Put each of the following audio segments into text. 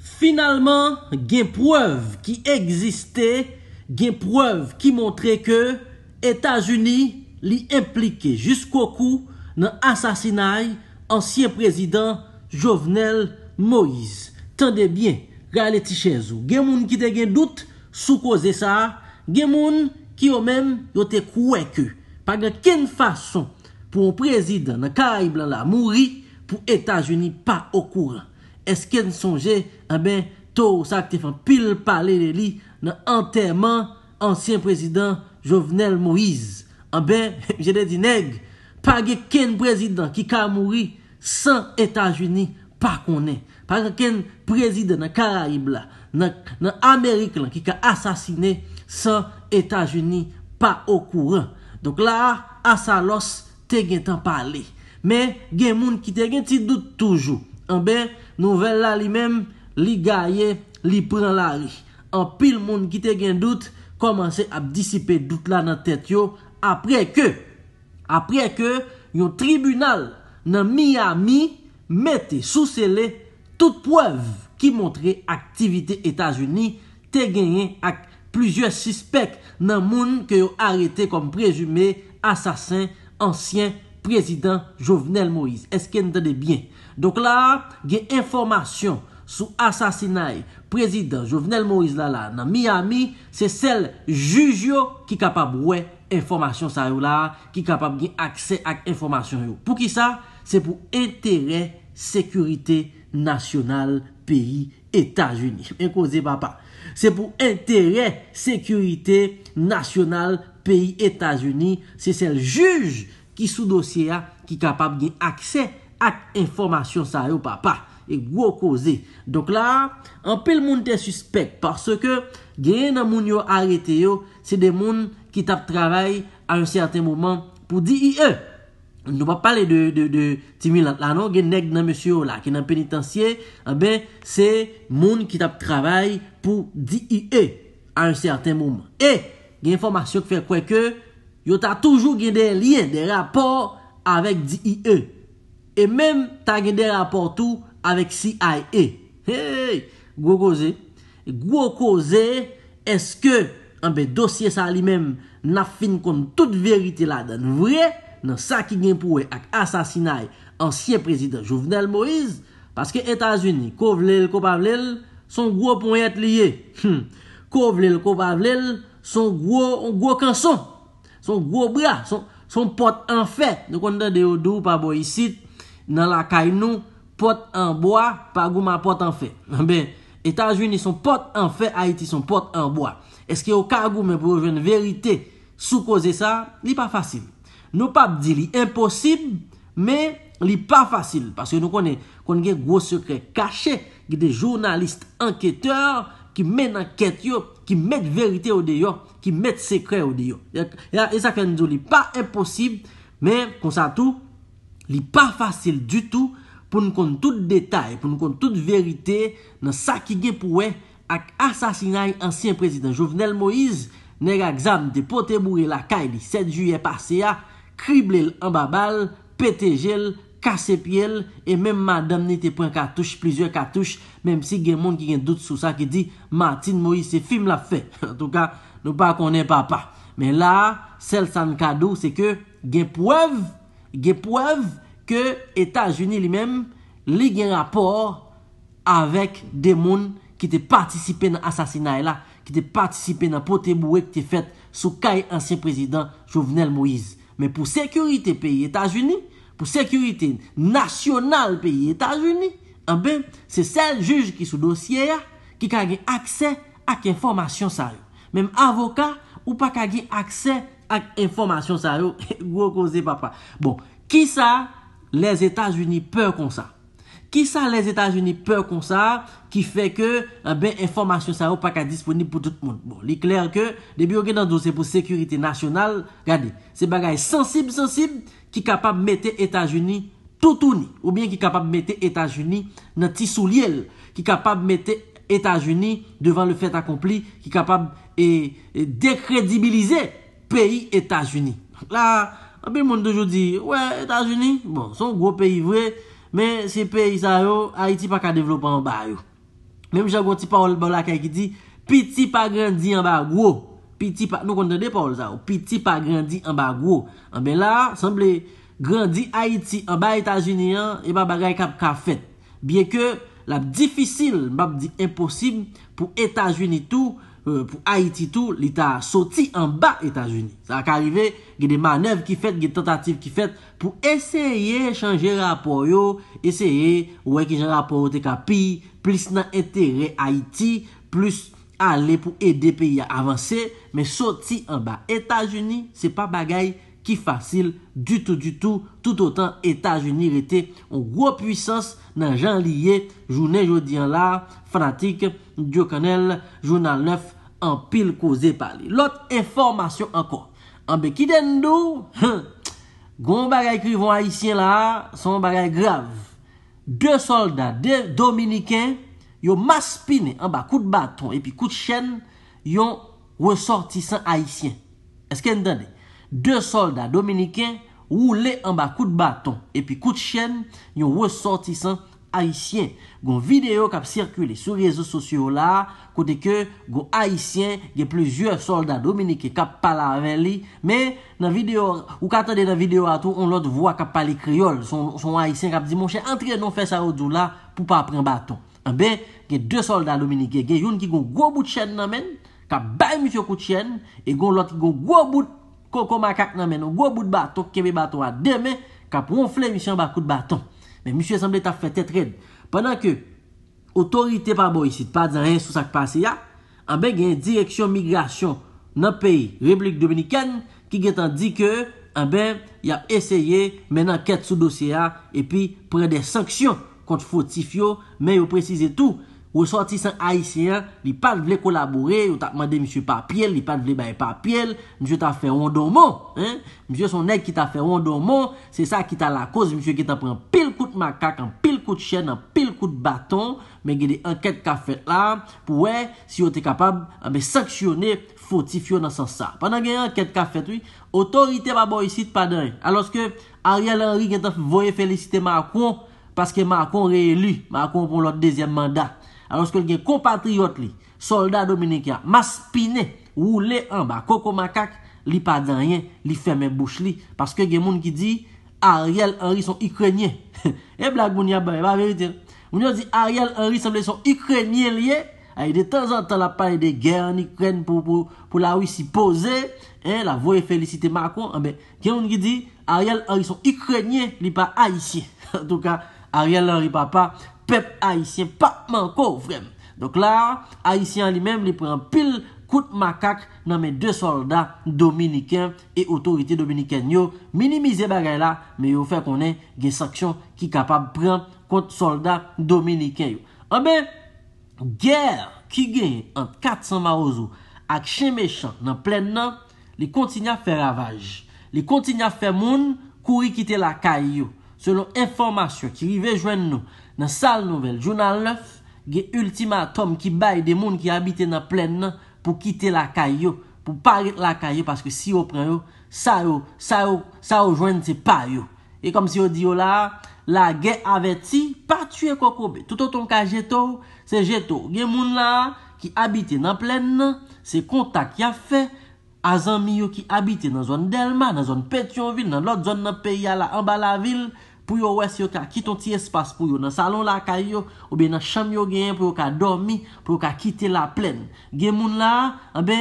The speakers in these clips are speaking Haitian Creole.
Finalman gen preuve ki egziste, gen preuve ki montre ke Etat-Unis li implike jusqu'o kou nan asasinay ansyen prezident Jovenel Moïse. Tande bien, gale Tichezou, gen moun ki te gen dout soukoze sa, gen moun ki yo men yo te koueku. Paga ken fason pou an prezident nan Kaibla la mouri pou Etat-Unis pa okouran. Esken sonje, anbe, eh to ou sa aktefan pil pale leli nan anterman ansyen prezident Jovenel Moïse. Anbe, jenè di neg, page ken prezident ki ka mouri san Etat-Unis pa konè. Page ken prezident nan Karaib la, nan Amerik lan ki ka asasine san Etat-Unis pa okouran. Donk la, asalos te gen tan pale. Men, gen moun ki te gen ti dout toujou. Anbe, eh Nouvel la li mem, li gaye, li pran la ri. An pil moun ki te gen dout, komanse ap disipe dout la nan tet yo. Apre ke, apre ke, yon tribunal nan Miami mette sousele tout poev ki montre aktivite Etasuni te gen yon ak plizye suspek nan moun ke yon arete kom prejume asasin ansyen etasuni. Prezident Jovenel Moïse. Est-ce que vous entendez bien? Donc là, il y a information sur assassinat président Jovenel Moïse dans Miami. C'est celle juge qui est capable d'avoir information sur lui-là, qui est capable d'avoir accès à l'information. Pour qui ça? C'est pour intérêt sécurité nationale pays Etats-Unis. Écoutez papa. C'est pour intérêt sécurité nationale pays Etats-Unis. C'est celle juge Ki sou dosye a, ki kapab gen aksè ak informasyon sa yo papa. E gwo koze. Donk la, an pe l moun te suspek. Parce ke gen nan moun yo arete yo, se de moun ki tap travay a un certain mouman pou diye. Nou pa pale de Timi Lantlano, gen neg nan monsiyo la, gen nan penitansye. An eh ben, se moun ki tap travay pou diye a un certain mouman. E, gen informasyon kfe kwe ke... Yo ta toujou gede liye de rapor Avèk D.I.E E, e mèm ta gede raportou Avèk C.I.E Gwo koze Gwo koze Eske anbe dosye sa li mèm Nafin kon tout verite la Dan vre nan sa ki genpouè Ak asasinaj ansyen prezident Jouvenel Moïse Paske Etasuni kovlel kovavlel Son gwo ponyat liye hmm. Kovlel kovavlel Son gwo konson Son gobra, son pot en fè. Nou kon den de ou dou pa bo yisit nan la kay nou, pot en bo a, pa gou ma pot en fè. Nan be, Etat Jouni son pot en fè, Haïti son pot en bo a. Eske yo ka gou men pou yo jwen verite soukoze sa, li pa fasil. Nou pap di li imposib, men li pa fasil. Paske nou kon gen gwo sekre kache, gen de jounaliste anketeur, Ki men anket yo, ki met verite yo de yo, ki met sekre yo de yo. Ya, e sakranizo li pa imposib, men konsatu, li pa fasil du tou pou nou kon tout detay, pou nou kon tout verite, nan sakige pou we ak asasinay ansyen prezident Jovenel Moïse, nega gzam de pote moure la kay di 7 juye pase ya, krible l'ambabal, pete jel, kase pyele, e menm madam ni te pren katouche, plizye katouche, menm si gen moun ki gen dout sou sa, ki di, Martin Moïse se film la fe, an tou ka, nou pa konen papa. Men la, sel san kado, se ke gen pouev, gen pouev, ke Etat-Unis li menm, li gen rapor, avek de moun, ki te patisipe nan asasinae la, ki te patisipe nan pote mouwe ki te fet, sou kay ansyen prezident, Jovenel Moïse. Men pou sekurite peyi Etat-Unis, pou sekurite nasyonal peyi Etat-Unis, anbe, eh se sel juj ki sou dosye ya, ki kage akse ak informasyon sa yo. Mem avoka, ou pa kage akse ak informasyon sa yo, gwo kose papa. Bon, ki sa, les Etat-Unis peur kon sa. Ki sa, les Etat-Unis peur kon sa, ki fe ke, eh anbe, informasyon sa yo pa ka disponib pou tout moun. Bon, li kler ke, debi yo gen nan dosye pou sekurite nasyonal, gade, se bagay sensib sensib, ki kapab mette Etat-Unis toutouni, ou bien ki kapab mette Etat-Unis nan ti sou liel, ki kapab mette Etat-Unis devan le fèt akompli, ki kapab e, e, dekredibilize peyi Etat-Unis. La, api moun dejo di, wè, Etat-Unis, bon, son gwo peyi vwe, men se peyi sa yo, ha iti pa ka devlopan ba yo. Menm chan gwo ti pa ol bolak ha ki di, pi ti pa gren di an ba gwo. Piti pa, nou kontende pa ou za ou, piti pa grandi an ba gwo. An be la, sanble, grandi Haiti an ba Etats-Unis an, e ba bagay kap ka fet. Bien ke, la difficile, bab di impossible, pou Etats-Unis tou, euh, pou Haiti tou, li ta soti an ba Etats-Unis. Sa ka rive, ge de manev ki fet, ge de tentative ki fet, pou eseye chanje rapor yo, eseye ouweke jen rapor yo te kapi, plis nan etere Haiti, plis... ale pou ede peyi avanse, men soti an ba. Etajuni, se pa bagay ki fasil, du tout, du tout, tout otan Etajuni rete, ou gwo pwisans nan jan liye, jounen jodi an la, fanatik, diyo kanel, jounan lef, an pil kouze pale. Lot e formasyon anko. Anbe ki den nou, goun bagay krivan a isye la, son bagay grav. De soldat, de dominiken, Yon mas pine an ba kout baton epi kout chen yon wesortisan Haitien. Esken dande, de solda Dominiken wou le an ba kout baton epi kout chen yon wesortisan Haitien. Gon video kap sirkule sou rezo sosyo la, kote ke gon Haitien gen plezye solda Dominiken kap pala aven li. Me, nan video, ou katande nan video ato, on lot vwa kap pali kriol son Haitien kap di monshen. Entre non fes a odou la pou pa apren baton. Anbe, eh gen de soldat lomenike, gen yon ki gon gobut chen nanmen, kap bay misyo kout chen, e gon lot ki gon gobut koko makak nanmen, ou gobut baton, kebe baton a demen, kap ronfle misyon bakout baton. Men, misyo esamble ta fwete tred. Pendan ke, otorite pa bo yisi, pa djan reyensou sakpase ya, anbe eh gen direksyon migrasyon nan peyi, replik dominiken, ki gen tan di ke, anbe, ya eseye men anket sou dosye ya, e pi pre de sanksyon. kont Foutifio, men yo prezise tou, yo sorti san Aisyen, li pat vle kolaborer, yo tak mande Monsie Papiel, li pat vle baye Papiel, Monsie ta fe wan dormon, Monsie son neg ki ta fe wan dormon, se sa ki ta la koz, Monsie ki ta pren pil kout makak, an pil kout chen, an pil kout baton, men geni anket ka fet la, pou we, si yo te kapab, a eh be saksyoner Foutifio nan san sa. Panan geni anket ka fet, otorite maboyisit paday, aloske, Ariel Henry geni ta foye felisite makon, Paske Marcon re-élu, Marcon pou lòt Dezièm mandat, alòs ke gen kompatriot li Soldat Dominika Maspinè, wou lè an, ba Koko Makak, li pa dan yè Li fèmè bouch li, paske gen moun ki di Ariel Henry son Ikrenye E eh, blag moun yabè, e ba verite Moun yo di Ariel Henry son Ikrenye Liè, ay ah, de tenzantan La pa yè de gèrn Ikren Pou la wè si pose eh, La vòy fèlicite Marcon ah, Gen moun ki di, Ariel Henry son Ikrenye Li pa aishè, en tout ka Ariel Henry Papa pep Haitien pa mankou vremen. Dok la Haitien li menm li pren pil kout makak nan men de soldat Dominiken e otorite Dominiken yo minimize bagay la men yo fe konen gen saksyon ki kapab pren kont soldat Dominiken eh yo. A men, ger ki gen an 400 maroz ou ak chen mechand nan plen nan li kontinya fe ravaj. Li kontinya fe moun kouri kite la kay yo. Selon informasyon ki rive joen nou nan sal nouvel, jounan lef, ge ultima tom ki baye de moun ki abite nan plen nan pou kite la kay yo, pou parit la kay yo, paske si yo pren yo, sa yo, sa yo, sa yo joen se pa yo. E kom si yo diyo la, la ge aveti, patye kokobe. Toutou ton ka jetou, se jetou. Ge moun la ki abite nan plen nan, se kontak ya fe, a zanmi yo ki abite nan zon Delma, nan zon Petionville, nan lot zon nan peyi ya la, anba la vil, Pou yo wè se yo ka kiton ti espas pou yo. Nan salon la ka yo, oube nan chanm yo gen, pou yo ka dormi, pou yo ka kite la plen. Gen moun la, anbe,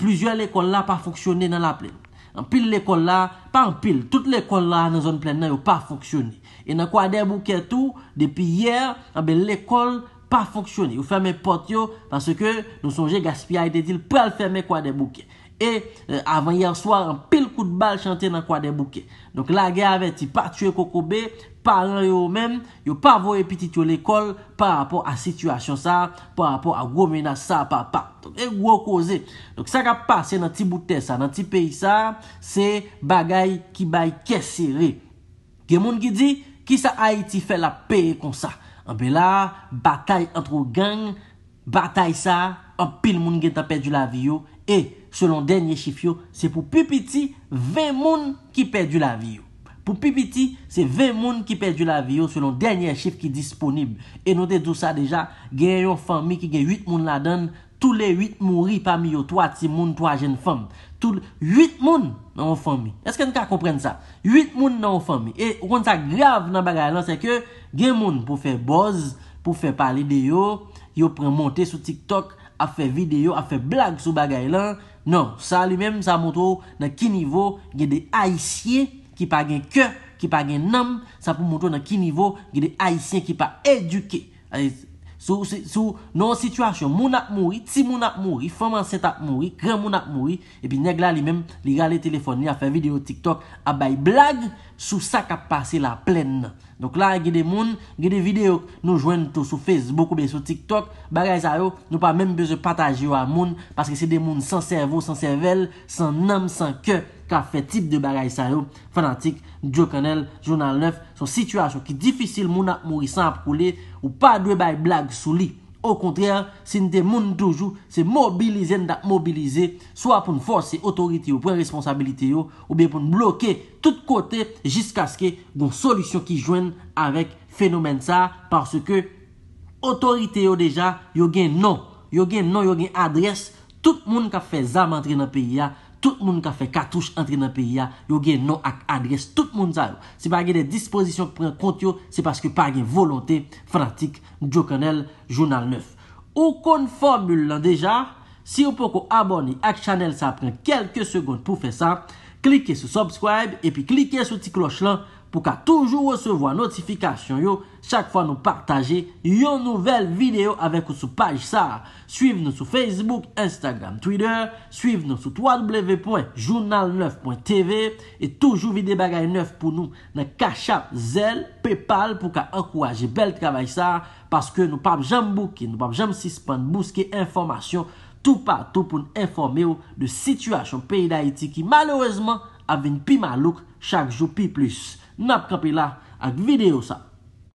plujou el ekon la pa foksyone nan la plen. Anpil l ekon la, pa anpil, tout l ekon la nan zon plen nan yo pa foksyone. E nan kwa de bouke tou, depi yer, anbe, l ekon pa foksyone. Yo ferme pot yo, panse ke nou sonje gaspia ite til pou el ferme kwa de bouke. E, e, avan yer swar, an pil kout bal chante nan kwa de bouke. Donk la ge ave ti pa tue kokobe, paran yo men, yo pa vo epiti tiyo l'ekol, pa rapor a sityasyon sa, pa rapor a gomenas sa pa pa. Donk e wokoze. Donk sa ka pase nan ti boute sa, nan ti peyi sa, se bagay ki bay kesire. Gen moun ki di, ki sa Haiti fe la peye kon sa? An be la, batay antro gang, batay sa, an pil moun gen tapè di la viyo, e, batay. Selon denye chif yo, se pou pi piti, 20 moun ki perdi la vi yo. Pou pi piti, se 20 moun ki perdi la vi yo, selon denye chif ki disponib. E note dousa deja, gen yon fami ki gen 8 moun la dan, tou le 8 mouri pami yo, 3 timoun, 3 jen fami. 8 moun nan yon fami. Eske nka kompren sa? 8 moun nan yon fami. E kon sa grav nan bagay lan, se ke gen moun pou fe boz, pou fe pali de yo, yo pre monte sou tiktok. a fe video, a fe blag sou bagay lan, non, sa li men, sa moutou, nan ki nivou, gen de haisyen, ki pa gen kyo, ki pa gen nam, sa pou moutou nan ki nivou, gen de haisyen, ki pa eduke, sou, nou, situasyon, moun ap mouri, ti moun ap mouri, foman set ap mouri, kren moun ap mouri, epi nyeg la li men, li gale telefon li, a fe video tiktok, a bay blag, Sou sa kap pase la plen Donk la ge de moun Ge de videok nou jwen to sou fez Bekou ben sou tiktok Bagay sa yo nou pa menm beze pataje yo a moun Paske se de moun san servo, san servel San nam, san ke Ka fe tip de bagay sa yo Fanatik, Djo Kanel, Jounal 9 Son situasyon ki difisil moun ap morisan ap koule Ou pa dwe bay blag sou li Ou kontrè, sin de moun toujou, se mobilize n da mobilize, swa pou n forse otorite yo, pren responsabilite yo, ou biye pou n bloke tout kote, jiska ske gon solisyon ki jwen avèk fenomen sa, parce ke otorite yo deja, yo gen non, yo gen non, yo gen adres, tout moun ka fe zam antre nan peyi ya, Tout moun ka fe katouche entri nan peyi ya, yo gen nan ak adres, tout moun sa yo. Se pa gen desposisyon pren kont yo, se paske pa gen volonté fratik, jo kanel, jounal 9. Ou kon formule lan deja, si yo pou kon abonni ak chanel sa, pren kelke segonde pou fe sa, klike sou subscribe, epi klike sou ti kloch lan, pou ka toujou wesevo an notifikasyon yo, chak fwa nou partaje yon nouvel video avek ou sou paj sa. Suiv nou sou Facebook, Instagram, Twitter, suiv nou sou www.journal9.tv, e toujou vide bagay 9 pou nou nan kacham zel, pepal, pou ka ankouaje bel travay sa, paske nou pap jam bouke, nou pap jam sispan, bouske informasyon, tou patou pou nou informe yo de sitwasyon peyi da iti ki malourezman avin pi malouk chak jou pi plus. nap kapila at video sa